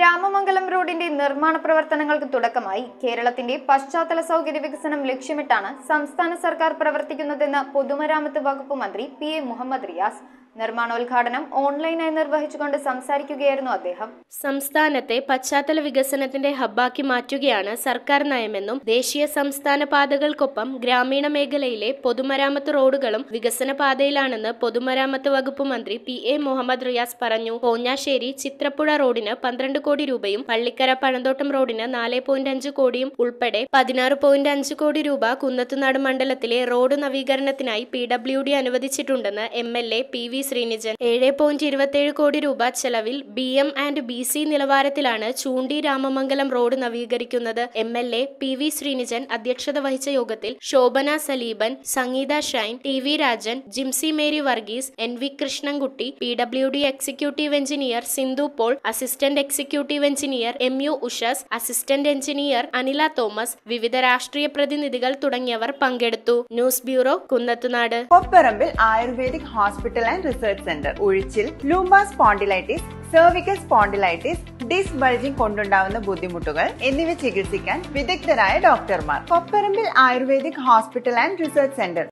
രാമമംഗലം റോഡിന്റെ നിർമ്മാണ പ്രവർത്തനങ്ങൾക്ക് തുടക്കമായി കേരളത്തിന്റെ പശ്ചാത്തല സൗകര്യ വികസനം ലക്ഷ്യമിട്ടാണ് സംസ്ഥാന സർക്കാർ പ്രവർത്തിക്കുന്നതെന്ന് പൊതുമരാമത്ത് വകുപ്പ് മന്ത്രി പി എ മുഹമ്മദ് റിയാസ് നിർമ്മാണോദ്ഘാടനം ഓൺലൈനായി നിർവഹിച്ചുകൊണ്ട് സംസാരിക്കുകയായിരുന്നു അദ്ദേഹം സംസ്ഥാനത്തെ പശ്ചാത്തല വികസനത്തിന്റെ ഹബ്ബാക്കി മാറ്റുകയാണ് സർക്കാർ നയമെന്നും ദേശീയ സംസ്ഥാന പാതകൾക്കൊപ്പം ഗ്രാമീണ മേഖലയിലെ പൊതുമരാമത്ത് റോഡുകളും വികസന പാതയിലാണെന്ന് പൊതുമരാമത്ത് വകുപ്പ് മന്ത്രി പി എ മുഹമ്മദ് റിയാസ് പറഞ്ഞു കോഞ്ഞാശ്ശേരി ചിത്രപ്പുഴ റോഡിന് പന്ത്രണ്ട് കോടി രൂപയും പള്ളിക്കര പഴന്തോട്ടം റോഡിന് നാല് പോയിന്റ് അഞ്ച് കോടിയും ഉൾപ്പെടെ പതിനാറ് പോയിന്റ് അഞ്ച് കോടി രൂപ കുന്നത്തുനാട് മണ്ഡലത്തിലെ റോഡ് നവീകരണത്തിനായി പി ഡബ്ല്യു ഡി അനുവദിച്ചിട്ടുണ്ടെന്ന് M L A P V Sreenijan ഏഴ് പോയിന്റ് ഇരുപത്തിയേഴ് കോടി രൂപ ചെലവിൽ B M and B C നിലവാരത്തിലാണ് ചൂണ്ടി രാമമംഗലം റോഡ് നവീകരിക്കുന്നത് M L A P V Sreenijan അധ്യക്ഷത വഹിച്ച യോഗത്തിൽ Shobhana Saleeban Sangeetha Shine T V Rajan Jimsy Mary Varghese N V Krishnankutty P W D executive engineer Sindhu Paul assistant executive executive engineer M U Ushas assistant engineer Anila Thomas വിവിധ രാഷ്ട്രീയ പ്രതിനിധികൾ തുടങ്ങിയവർ പങ്കെടുത്തു news bureau Kunnathunad Kopparambil Ayurvedic hospital and research centre ഒഴിച്ചിൽ lumbar spondylitis cervical spondylitis disc bulging കൊണ്ടുണ്ടാവുന്ന ബുദ്ധിമുട്ടുകൾ എന്നിവ ചികിത്സിക്കാൻ വിദഗ്ധരായ ഡോക്ടർമാർ Kopparambil Ayurvedic hospital and research centre